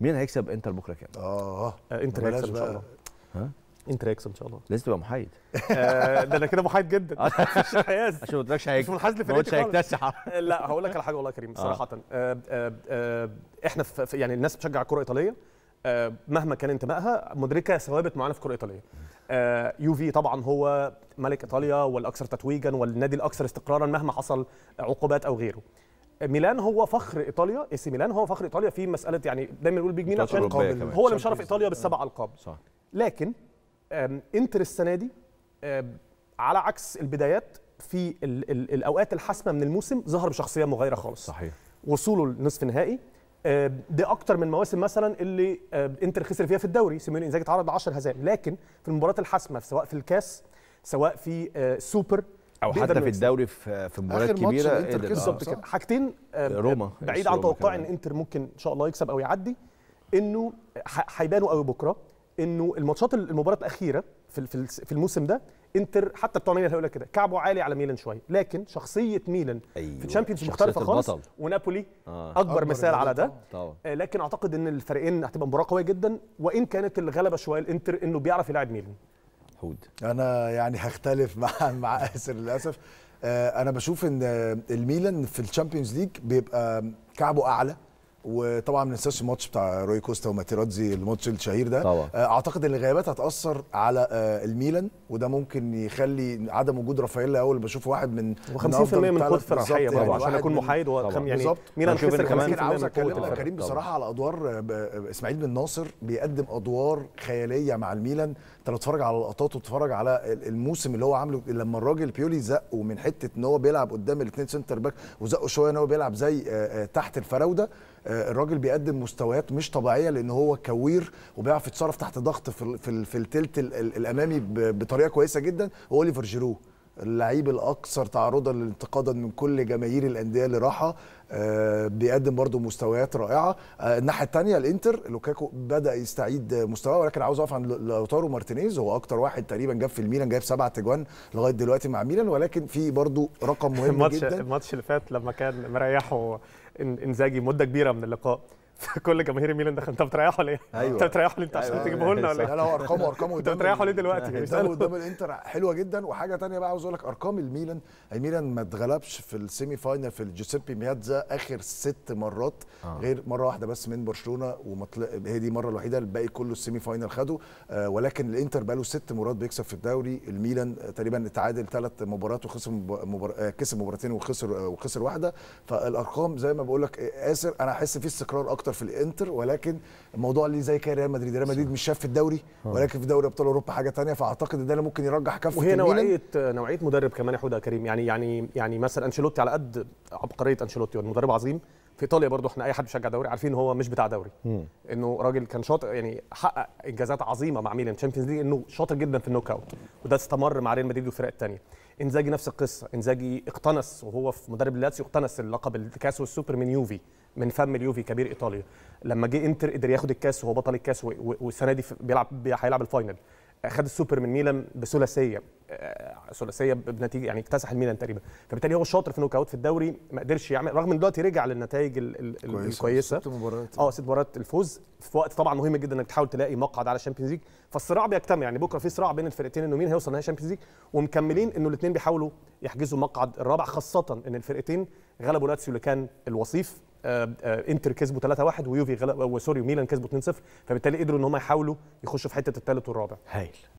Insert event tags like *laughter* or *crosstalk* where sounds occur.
مين هيكسب انتر بكره كام؟ اه, آه، انتر هيكسب ان شاء الله ها انتر هيكسب ان شاء الله لازم تبقى محايد *laughs* آه، ده انا كده محايد جدا آه، *laughs* عشان ما قلتلكش هيكسب مش منحاز لفرقتي هيكتسح لا هقول لك على حاجه والله يا كريم صراحه احنا في يعني الناس بتشجع الكره الايطاليه مهما كان انتمائها مدركه ثوابت معينه في الكره الايطاليه يوفي طبعا هو ملك ايطاليا والاكثر تتويجا والنادي الاكثر استقرارا مهما حصل عقوبات او غيره ميلان هو فخر ايطاليا اي سي ميلان هو فخر ايطاليا في مساله يعني دايما نقول بيج ميلان عشان هو اللي مشرف ايطاليا بالسبع آه. القاب صح لكن انتر السنه دي على عكس البدايات في الاوقات الحاسمه من الموسم ظهر بشخصيه مغايره خالص صحيح وصوله لنصف نهائي دي اكتر من مواسم مثلا اللي انتر خسر فيها في الدوري سيميون انزاجي اتعرض ل 10 هزائم لكن في المباريات الحاسمه سواء في الكاس سواء في السوبر آه، او حتى في الدوري في في مباريات كبيره اخر بالظبط كده حاجتين آه، روما بعيد آه، عن توقع ان انتر ممكن ان شاء الله يكسب او يعدي انه هيبانوا قوي بكره انه الماتشات المباراه الاخيره في في الموسم ده انتر حتى بتوع ميلان هيقول لك كده كعبه عالي على ميلان شويه لكن شخصيه ميلان أيوة. في الشامبيونز مختلفه خالص ونابولي آه. أكبر, اكبر مثال على ده طبعا. آه، لكن اعتقد ان الفريقين هتبقى مباراه قويه جدا وان كانت الغلبه شويه الانتر انه بيعرف يلعب ميلان هود انا يعني هختلف *laughs* مع مع اسر للاسف آه، انا بشوف ان آه، الميلان في الشامبيونز ليج بيبقى كعبه اعلى وطبعا ما ننساش الماتش بتاع روي كوستا وماتيراتزي الماتش الشهير ده طبعا. آه، اعتقد ان الغيابات هتاثر على آه، الميلان وده ممكن يخلي عدم وجود رافائيل اول بشوف واحد من 50% يعني يعني من قوه الفرحيه برضه عشان اكون محايد و... يعني, يعني ميلان خسر كمان عاوز اتكلم كريم بصراحه على ادوار اسماعيل بن ناصر بيقدم ادوار خياليه مع الميلان انت لو تتفرج على اللقطات وتتفرج على الموسم اللي هو عامله لما الراجل بيولي زقه من حته ان هو بيلعب قدام الاثنين سنتر باك وزقه شويه ان هو بيلعب زي آه، تحت الفراوده الراجل بيقدم مستويات مش طبيعيه لان هو كوير وبيعرف يتصرف تحت ضغط في في التلت الامامي بطريقه كويسه جدا هو اوليفر جيرو اللعيب الاكثر تعرضا للانتقادا من كل جماهير الانديه اللي راحه آه، بيقدم برضه مستويات رائعه آه، الناحيه الثانيه الانتر لوكاكو بدا يستعيد مستواه ولكن عاوز اقف عن لوتارو مارتينيز هو اكتر واحد تقريبا جاب في الميلان جاب سبعة تجوان لغايه دلوقتي مع ميلان ولكن في برضه رقم مهم *laughs* الماتش جدا الماتش اللي فات لما كان مريحه انزاجي مده كبيره من اللقاء فكل *laughs* جماهير ميلان دخل انت بتريحه ليه؟ ايوه انت بتريحه ليه انت عشان أيوة. تجيبه لنا ولا إيه؟ *laughs* لا هو ارقامه ارقامه انت بتريحه ليه دلوقتي؟ *laughs* قدام قدام الانتر حلوه جدا وحاجه ثانيه بقى عاوز اقول لك ارقام الميلان الميلان ما اتغلبش في السيمي فاينل في الجوسيبي ميادزا اخر ست مرات آه. غير مره واحده بس من برشلونه ومطل... هي دي المره الوحيده الباقي كله السيمي فاينل خده آه ولكن الانتر بقى له ست مرات بيكسب في الدوري الميلان آه، تقريبا اتعادل ثلاث مباريات وخسر مبار... آه، كسب مباراتين وخسر آه، وخسر واحده فالارقام زي ما بقول لك اسر انا احس في استقرار اكتر اكتر في الانتر ولكن الموضوع اللي زي كده ريال مدريد ريال مدريد مش شاف في الدوري آه. ولكن في دوري ابطال اوروبا حاجه ثانيه فاعتقد ان ده اللي ممكن يرجح كفه وهي نوعيه نوعيه مدرب كمان يا حوده كريم يعني يعني يعني مثلا انشيلوتي على قد عبقريه انشيلوتي مدرب عظيم في ايطاليا برضو احنا اي حد بيشجع دوري عارفين هو مش بتاع دوري م. انه راجل كان شاطر يعني حقق انجازات عظيمه مع ميلان تشامبيونز ليج انه شاطر جدا في النوك اوت وده استمر مع ريال مدريد والفرق الثانيه انزاجي نفس القصه انزاجي اقتنص وهو في مدرب لاتسيو اقتنص اللقب الكاس والسوبر من يوفي من فم اليوفي كبير ايطاليا لما جه انتر قدر ياخد الكاس وهو بطل الكاس والسنه دي بيلعب هيلعب الفاينل خد السوبر من ميلان بثلاثيه آه، ثلاثيه بنتيجه يعني اكتسح الميلان تقريبا فبالتالي هو شاطر في نوك اوت في الدوري ما قدرش يعمل رغم ان دلوقتي رجع للنتائج الكويسه ست مباريات اه ست مباريات الفوز في وقت طبعا مهم جدا انك تحاول تلاقي مقعد على الشامبيونز ليج فالصراع بيكتمل يعني بكره في صراع بين الفرقتين انه مين هيوصل نهائي الشامبيونز ليج ومكملين انه الاثنين بيحاولوا يحجزوا مقعد الرابع خاصه ان الفرقتين غلبوا لاتسيو اللي كان الوصيف آه، آه، انتر كسبوا 3-1 ويوفي غلب وسوري وميلان كسبوا 2-0 فبالتالي قدروا ان هم يحاولوا يخشوا في حته الثالث والرابع هايل